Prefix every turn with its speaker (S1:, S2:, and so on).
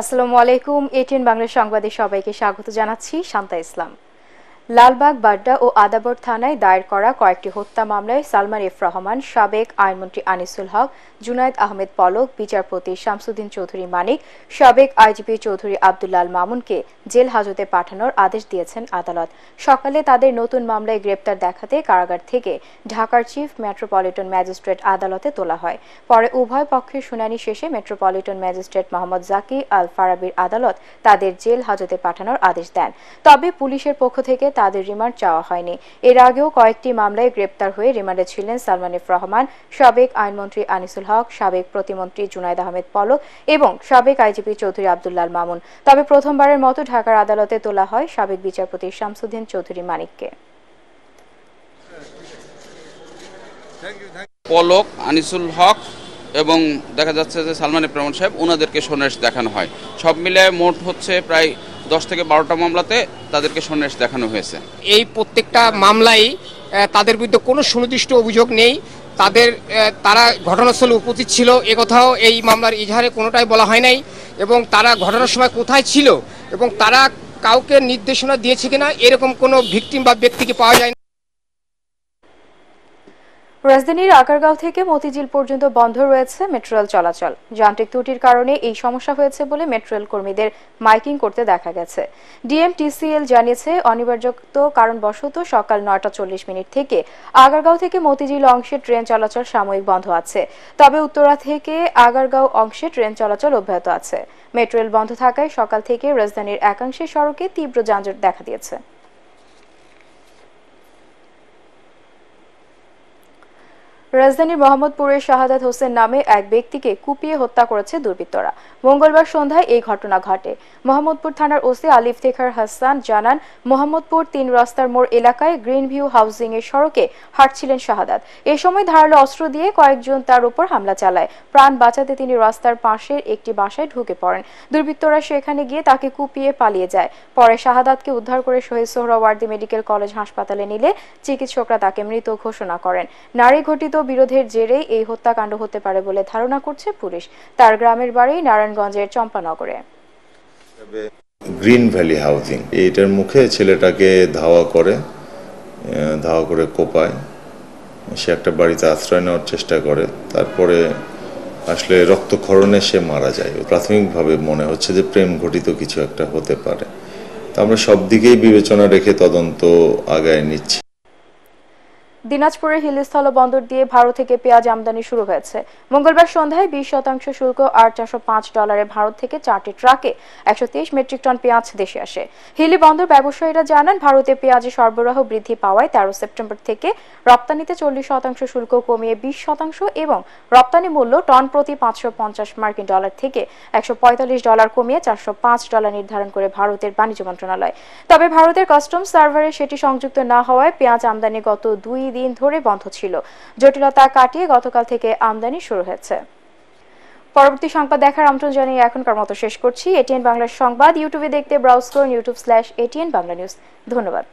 S1: আসসালামু আলাইকুম এটিএন বাংলা সংবাদে সবাইকে স্বাগত জানাচ্ছি শান্তা ইসলাম লালবাগ বাড্ডা ও আদাবর থানায় দায়ের করা কয়েকটি হত্যা মামলায় সালমান এফ রহমান সাবেক আইনমন্ত্রী আনিসুল হক জুনায়দ আহমেদ পলক বিচারপতি শামসুদ্দিন চৌধুরী মানিক সাবেক আইজিপি চৌধুরী আবদুল্লাল মামুনকে জেল হাজতে পাঠানোর আদেশ দিয়েছেন আদালত সকালে তাদের নতুন মামলায় গ্রেপ্তার দেখাতে কারাগার থেকে ঢাকার চিফ মেট্রোপলিটন ম্যাজিস্ট্রেট আদালতে তোলা হয় পরে উভয় পক্ষের শুনানি শেষে মেট্রোপলিটন ম্যাজিস্ট্রেট মোহাম্মদ জাকি আল ফারাবির আদালত তাদের জেল হাজতে পাঠানোর আদেশ দেন তবে পুলিশের পক্ষ থেকে তাদের রিমান্ড চাওয়া হয়নি এর আগেও কয়েকটি মামলায় গ্রেপ্তার হয়ে রিমান্ডে ছিলেন সালমান ইফ রহমান সাবেক আইনমন্ত্রী আনিসুল হক সাবেক প্রতিমন্ত্রী জুনায়দ আহমেদ পলক এবং সাবেক আইজিপি চৌধুরী আবদুল্লাল মামুন তবে প্রথমবারের মতো ঢাকার আদালতে তোলা হয় সাবেক বিচারপতি শামসুদ্দিন চৌধুরী মানিককে
S2: পলক আনিসুল হক এবং দেখা যাচ্ছে যে সালমান ইব্রাহিম সাহেব ওনাদেরকে সন্ন্যাস দেখানো হয় সব মিলিয়ে মোট হচ্ছে প্রায় দশ থেকে বারোটা মামলাতে তাদেরকে সন্ন্যাস দেখানো হয়েছে এই প্রত্যেকটা মামলায় তাদের বিরুদ্ধে কোনো সুনির্দিষ্ট অভিযোগ নেই তাদের তারা ঘটনাস্থলে উপস্থিত ছিল এ কথাও এই মামলার ইজহারে কোনোটাই বলা হয় নাই এবং তারা ঘটনার সময় কোথায় ছিল এবং তারা কাউকে নির্দেশনা দিয়েছে কিনা এরকম কোনো ভিকটিম বা ব্যক্তিকে পাওয়া যায়
S1: রাজধানীর আকারগাঁও থেকে মতিঝিল পর্যন্ত বন্ধ রয়েছে মেট্রোরেল চলাচল যান্ত্রিক ত্রুটির কারণে এই সমস্যা হয়েছে বলে মেট্রোরেল কর্মীদের মাইকিং করতে দেখা গেছে ডিএমটিসিএল জানিয়েছে অনিবার্য কারণবশত সকাল নয়টা চল্লিশ মিনিট থেকে আগারগাঁও থেকে মতিঝিল অংশে ট্রেন চলাচল সাময়িক বন্ধ আছে তবে উত্তরা থেকে আগারগাঁও অংশে ট্রেন চলাচল অব্যাহত আছে মেট্রোরেল বন্ধ থাকায় সকাল থেকে রাজধানীর একাংশের সড়কে তীব্র যানজট দেখা দিয়েছে রাজধানীর মোহাম্মদপুরের শাহাদাত হোসেন নামে এক ব্যক্তিকে কুপিয়ে হত্যা করেছে দুর্বৃত্তরা মঙ্গলবার সন্ধ্যায় এই ঘটনা ঘটে মোহাম্মদপুর থানার ওসি আলিফ থেখার হাসান জানান মোহাম্মদপুর তিন রাস্তার মোড় এলাকায় গ্রিন ভিউ হাউজিং এর সড়কে হাঁটছিলেন শাহাদাত এ সময় ধারালো অস্ত্র দিয়ে কয়েকজন তার উপর হামলা চালায় প্রাণ বাঁচাতে তিনি রাস্তার পাশের একটি বাসায় ঢুকে পড়েন দুর্বৃত্তরা সেখানে গিয়ে তাকে কুপিয়ে পালিয়ে যায় পরে শাহাদাতকে উদ্ধার করে শহীদ সোহরাওয়ার্দী মেডিকেল কলেজ হাসপাতালে নিলে চিকিৎসকরা তাকে মৃত ঘোষণা করেন নারী ঘটিত বিরোধের জেরেই এই হত্যাকাণ্ড হতে পারে বলে ধারণা করছে পুলিশ তার গ্রামের বাড়ি নারায়ণগঞ্জের চম্পানগরে
S3: গ্রিন ভ্যালি হাউজিং এইটার মুখে ছেলেটাকে ধাওয়া করে ধাওয়া করে কোপায় সে একটা বাড়িতে আশ্রয় নেওয়ার চেষ্টা করে তারপরে আসলে রক্তক্ষরণে সে মারা যায় প্রাথমিকভাবে মনে হচ্ছে যে প্রেম ঘটিত কিছু একটা হতে পারে তো আমরা সব দিকেই বিবেচনা রেখে তদন্ত আগায় নিচ্ছি
S1: দিনাজপুরের হিলস্থল বন্দর দিয়ে ভারত থেকে পেঁয়াজ আমদানি শুরু হয়েছে মঙ্গলবার সন্ধ্যায় বিশ শতাংশ শুল্ক আর চারশো পাঁচ ডলারে ভারত থেকে চারটি ট্রাকে একশো তেইশ মেট্রিক টন পেঁয়াজ দেশে আসে হিলি বন্দর ব্যবসায়ীরা জানান ভারতে পেঁয়াজের সরবরাহ বৃদ্ধি পাওয়ায় তেরো সেপ্টেম্বর থেকে রপ্তানিতে চল্লিশ শতাংশ শুল্ক কমিয়ে বিশ শতাংশ এবং রপ্তানি মূল্য টন প্রতি পাঁচশো পঞ্চাশ মার্কিন ডলার থেকে একশো পঁয়তাল্লিশ ডলার কমিয়ে চারশো পাঁচ ডলার নির্ধারণ করে ভারতের বাণিজ্য মন্ত্রণালয় তবে ভারতের কাস্টমস সার্ভারে সেটি সংযুক্ত না হওয়ায় পেঁয়াজ আমদানি গত দুই দিন ধরে বন্ধ ছিল জটিলতা কাটিয়ে গতকাল থেকে আমদানি শুরু হয়েছে পরবর্তী সংবাদ দেখার আমন্ত্রণ জানিয়ে এখনকার মতো শেষ করছি এটিএন বাংলার সংবাদ ইউটিউবে দেখতে ব্রাউজ করুন YouTube slash ATN Bangla news ধন্যবাদ